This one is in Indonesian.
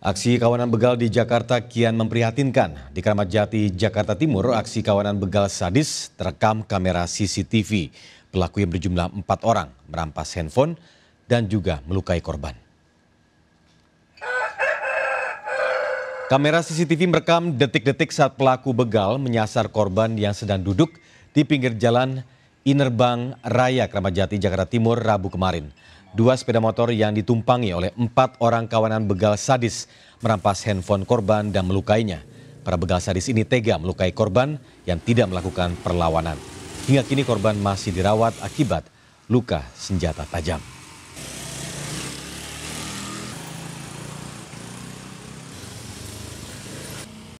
Aksi kawanan begal di Jakarta kian memprihatinkan. Di Kramat Jati, Jakarta Timur, aksi kawanan begal sadis terekam kamera CCTV. Pelaku yang berjumlah empat orang merampas handphone dan juga melukai korban. Kamera CCTV merekam detik-detik saat pelaku begal menyasar korban yang sedang duduk di pinggir jalan Inerbang Raya, Kramat Jati, Jakarta Timur, Rabu kemarin. Dua sepeda motor yang ditumpangi oleh empat orang kawanan begal sadis merampas handphone korban dan melukainya. Para begal sadis ini tega melukai korban yang tidak melakukan perlawanan. Hingga kini korban masih dirawat akibat luka senjata tajam.